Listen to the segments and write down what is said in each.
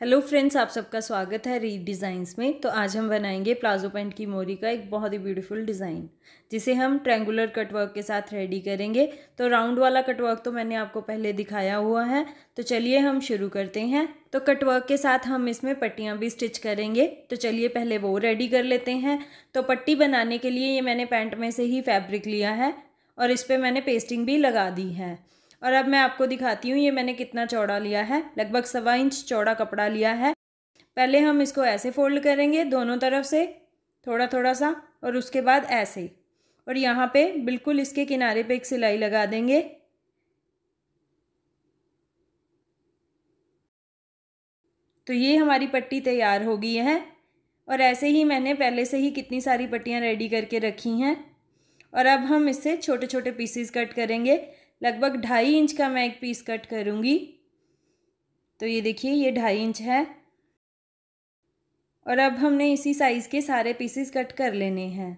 hello friends आप सबका स्वागत है रीड डिज़ाइंस में तो आज हम बनाएंगे प्लाजो पैंट की मोरी का एक बहुत ही ब्यूटीफुल डिज़ाइन जिसे हम ट्रेंगुलर कटवर्क के साथ रेडी करेंगे तो राउंड वाला कटवर्क तो मैंने आपको पहले दिखाया हुआ है तो चलिए हम शुरू करते हैं तो कटवर्क के साथ हम इसमें पट्टियाँ भी स्टिच करेंगे तो चलिए पहले वो रेडी कर लेते हैं तो पट्टी बनाने के लिए ये मैंने पैंट में से ही फैब्रिक लिया है और इस पर मैंने पेस्टिंग भी लगा दी है और अब मैं आपको दिखाती हूँ ये मैंने कितना चौड़ा लिया है लगभग सवा इंच चौड़ा कपड़ा लिया है पहले हम इसको ऐसे फोल्ड करेंगे दोनों तरफ से थोड़ा थोड़ा सा और उसके बाद ऐसे और यहाँ पे बिल्कुल इसके किनारे पे एक सिलाई लगा देंगे तो ये हमारी पट्टी तैयार हो गई है और ऐसे ही मैंने पहले से ही कितनी सारी पट्टियाँ रेडी करके रखी हैं और अब हम इससे छोटे छोटे पीसीस कट करेंगे लगभग ढाई इंच का मैं एक पीस कट करूँगी तो ये देखिए ये ढाई इंच है और अब हमने इसी साइज़ के सारे पीसेस कट कर लेने हैं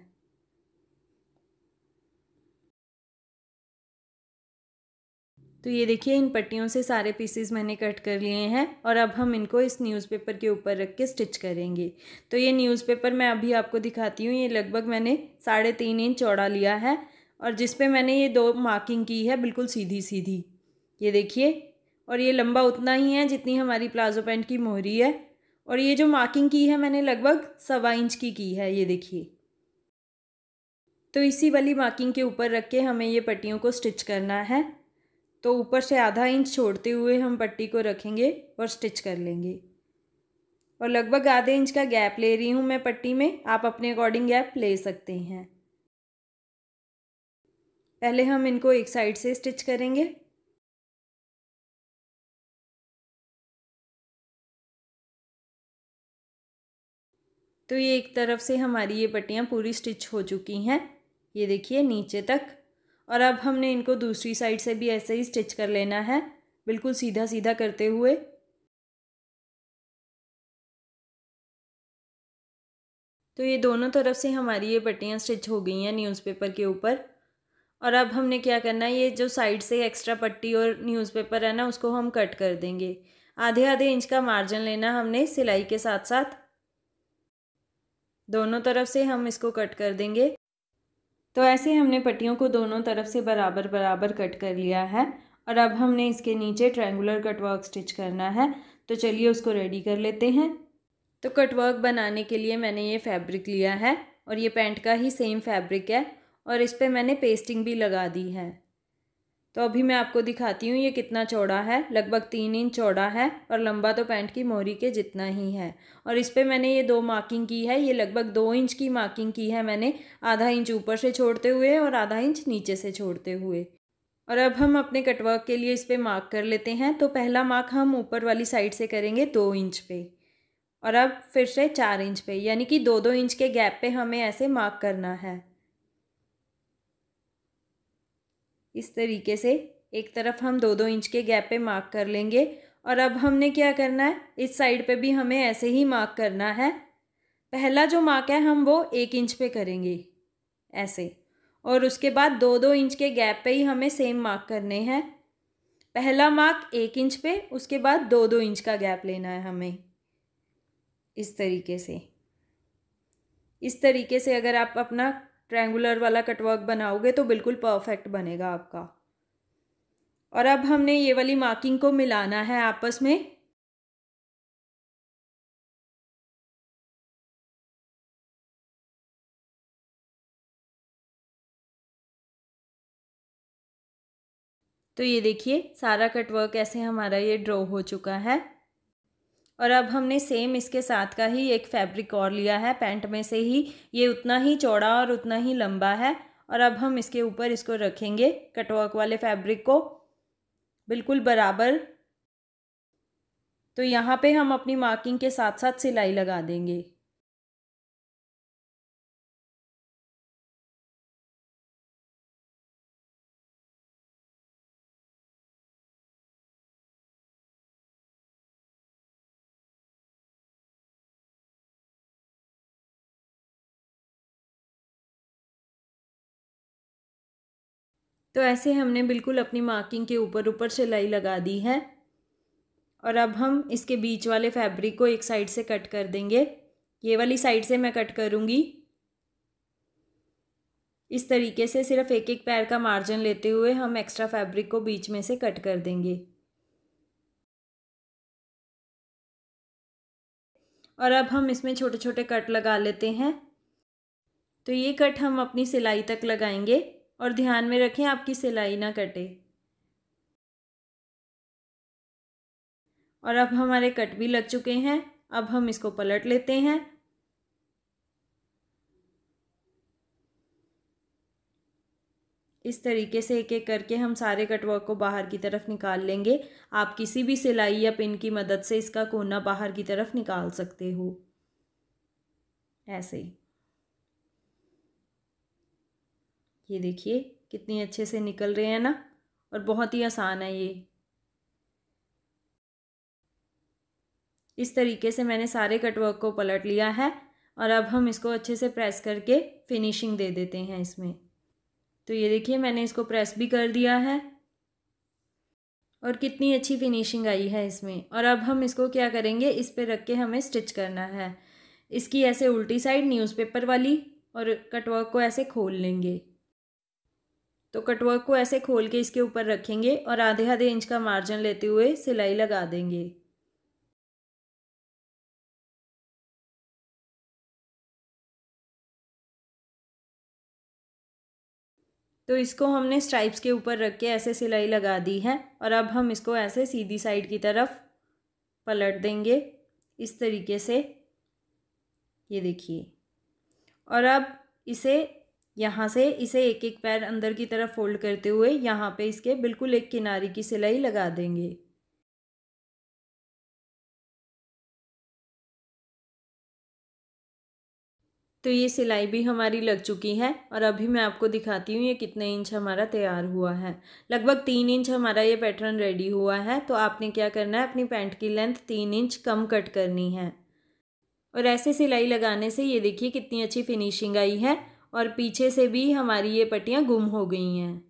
तो ये देखिए इन पट्टियों से सारे पीसेस मैंने कट कर लिए हैं और अब हम इनको इस न्यूज़पेपर के ऊपर रख के स्टिच करेंगे तो ये न्यूज़पेपर मैं अभी आपको दिखाती हूँ ये लगभग मैंने साढ़े तीन इंच चौड़ा लिया है और जिस पे मैंने ये दो मार्किंग की है बिल्कुल सीधी सीधी ये देखिए और ये लंबा उतना ही है जितनी हमारी प्लाजो पैंट की मोहरी है और ये जो मार्किंग की है मैंने लगभग सवा इंच की की है ये देखिए तो इसी वाली मार्किंग के ऊपर रख के हमें ये पट्टियों को स्टिच करना है तो ऊपर से आधा इंच छोड़ते हुए हम पट्टी को रखेंगे और स्टिच कर लेंगे और लगभग आधे इंच का गैप ले रही हूँ मैं पट्टी में आप अपने अकॉर्डिंग गैप ले सकते हैं पहले हम इनको एक साइड से स्टिच करेंगे तो ये एक तरफ से हमारी ये पट्टियाँ पूरी स्टिच हो चुकी हैं ये देखिए नीचे तक और अब हमने इनको दूसरी साइड से भी ऐसे ही स्टिच कर लेना है बिल्कुल सीधा सीधा करते हुए तो ये दोनों तरफ से हमारी ये पट्टियाँ स्टिच हो गई हैं न्यूज़पेपर के ऊपर और अब हमने क्या करना है ये जो साइड से एक्स्ट्रा पट्टी और न्यूज़पेपर है ना उसको हम कट कर देंगे आधे आधे इंच का मार्जिन लेना हमने सिलाई के साथ साथ दोनों तरफ से हम इसको कट कर देंगे तो ऐसे हमने पट्टियों को दोनों तरफ से बराबर बराबर कट कर लिया है और अब हमने इसके नीचे ट्रायंगुलर कटवर्क स्टिच करना है तो चलिए उसको रेडी कर लेते हैं तो कटवर्क बनाने के लिए मैंने ये फैब्रिक लिया है और ये पैंट का ही सेम फैब्रिक है और इस पर मैंने पेस्टिंग भी लगा दी है तो अभी मैं आपको दिखाती हूँ ये कितना चौड़ा है लगभग तीन इंच चौड़ा है और लंबा तो पैंट की मोहरी के जितना ही है और इस पर मैंने ये दो मार्किंग की है ये लगभग दो इंच की मार्किंग की है मैंने आधा इंच ऊपर से छोड़ते हुए और आधा इंच नीचे से छोड़ते हुए और अब हम अपने कटवर्क के लिए इस पर मार्क कर लेते हैं तो पहला मार्क हम ऊपर वाली साइड से करेंगे दो इंच पे और अब फिर से चार इंच पे यानी कि दो दो इंच के गैप पे हमें ऐसे मार्क करना है इस तरीके से एक तरफ हम दो दो इंच के गैप पे मार्क कर लेंगे और अब हमने क्या करना है इस साइड पे भी हमें ऐसे ही मार्क करना है पहला जो मार्क है हम वो एक इंच पे करेंगे ऐसे और उसके बाद दो दो इंच के गैप पे ही हमें सेम मार्क करने हैं पहला मार्क एक इंच पे उसके बाद दो दो इंच का गैप लेना है हमें इस तरीके से इस तरीके से अगर आप अपना ट्रायंगुलर वाला कटवर्क बनाओगे तो बिल्कुल परफेक्ट बनेगा आपका और अब हमने ये वाली मार्किंग को मिलाना है आपस में तो ये देखिए सारा कटवर्क ऐसे हमारा ये ड्रॉ हो चुका है और अब हमने सेम इसके साथ का ही एक फैब्रिक और लिया है पैंट में से ही ये उतना ही चौड़ा और उतना ही लंबा है और अब हम इसके ऊपर इसको रखेंगे कटवर्क वाले फैब्रिक को बिल्कुल बराबर तो यहाँ पे हम अपनी मार्किंग के साथ साथ सिलाई लगा देंगे तो ऐसे हमने बिल्कुल अपनी मार्किंग के ऊपर ऊपर सिलाई लगा दी है और अब हम इसके बीच वाले फैब्रिक को एक साइड से कट कर देंगे ये वाली साइड से मैं कट करूँगी इस तरीके से सिर्फ एक एक पैर का मार्जिन लेते हुए हम एक्स्ट्रा फैब्रिक को बीच में से कट कर देंगे और अब हम इसमें छोटे छोटे कट लगा लेते हैं तो ये कट हम अपनी सिलाई तक लगाएंगे और ध्यान में रखें आपकी सिलाई ना कटे और अब हमारे कट भी लग चुके हैं अब हम इसको पलट लेते हैं इस तरीके से एक एक करके हम सारे कटवर्क को बाहर की तरफ निकाल लेंगे आप किसी भी सिलाई या पिन की मदद से इसका कोना बाहर की तरफ निकाल सकते हो ऐसे ही ये देखिए कितनी अच्छे से निकल रहे हैं ना और बहुत ही आसान है ये इस तरीके से मैंने सारे कटवर्क को पलट लिया है और अब हम इसको अच्छे से प्रेस करके फिनिशिंग दे देते हैं इसमें तो ये देखिए मैंने इसको प्रेस भी कर दिया है और कितनी अच्छी फिनिशिंग आई है इसमें और अब हम इसको क्या करेंगे इस पर रख के हमें स्टिच करना है इसकी ऐसे उल्टी साइड न्यूज़पेपर वाली और कटवर्क को ऐसे खोल लेंगे तो कटवर्क को ऐसे खोल के इसके ऊपर रखेंगे और आधे आधे इंच का मार्जिन लेते हुए सिलाई लगा देंगे तो इसको हमने स्ट्राइप्स के ऊपर रख के ऐसे सिलाई लगा दी है और अब हम इसको ऐसे सीधी साइड की तरफ पलट देंगे इस तरीके से ये देखिए और अब इसे यहाँ से इसे एक एक पैर अंदर की तरफ फोल्ड करते हुए यहाँ पे इसके बिल्कुल एक किनारे की सिलाई लगा देंगे तो ये सिलाई भी हमारी लग चुकी है और अभी मैं आपको दिखाती हूँ ये कितने इंच हमारा तैयार हुआ है लगभग तीन इंच हमारा ये पैटर्न रेडी हुआ है तो आपने क्या करना है अपनी पैंट की लेंथ तीन इंच कम कट करनी है और ऐसे सिलाई लगाने से ये देखिए कितनी अच्छी फिनिशिंग आई है और पीछे से भी हमारी ये पट्टियाँ गुम हो गई हैं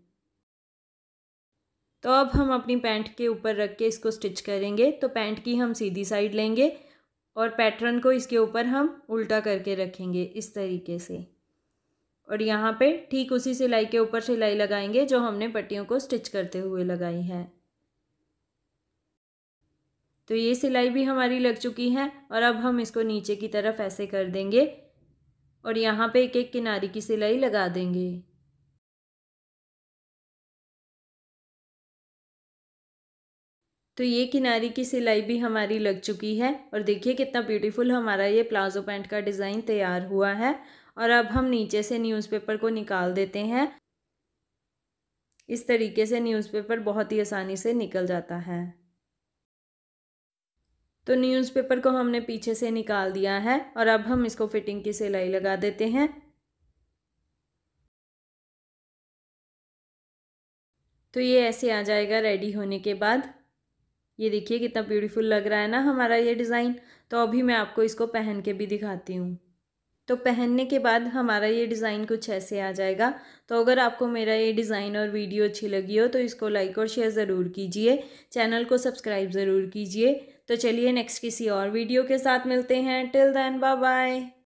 तो अब हम अपनी पैंट के ऊपर रख के इसको स्टिच करेंगे तो पैंट की हम सीधी साइड लेंगे और पैटर्न को इसके ऊपर हम उल्टा करके रखेंगे इस तरीके से और यहाँ पे ठीक उसी सिलाई के ऊपर सिलाई लगाएंगे जो हमने पट्टियों को स्टिच करते हुए लगाई है तो ये सिलाई भी हमारी लग चुकी है और अब हम इसको नीचे की तरफ ऐसे कर देंगे और यहाँ पे एक एक किनारी की सिलाई लगा देंगे तो ये किनारी की सिलाई भी हमारी लग चुकी है और देखिए कितना ब्यूटीफुल हमारा ये प्लाजो पैंट का डिज़ाइन तैयार हुआ है और अब हम नीचे से न्यूज़पेपर को निकाल देते हैं इस तरीके से न्यूज़पेपर बहुत ही आसानी से निकल जाता है तो न्यूज़पेपर को हमने पीछे से निकाल दिया है और अब हम इसको फिटिंग की सिलाई लगा देते हैं तो ये ऐसे आ जाएगा रेडी होने के बाद ये देखिए कितना ब्यूटीफुल लग रहा है ना हमारा ये डिज़ाइन तो अभी मैं आपको इसको पहन के भी दिखाती हूँ तो पहनने के बाद हमारा ये डिज़ाइन कुछ ऐसे आ जाएगा तो अगर आपको मेरा ये डिज़ाइन और वीडियो अच्छी लगी हो तो इसको लाइक और शेयर ज़रूर कीजिए चैनल को सब्सक्राइब ज़रूर कीजिए तो चलिए नेक्स्ट किसी और वीडियो के साथ मिलते हैं टिल देन बाय बाय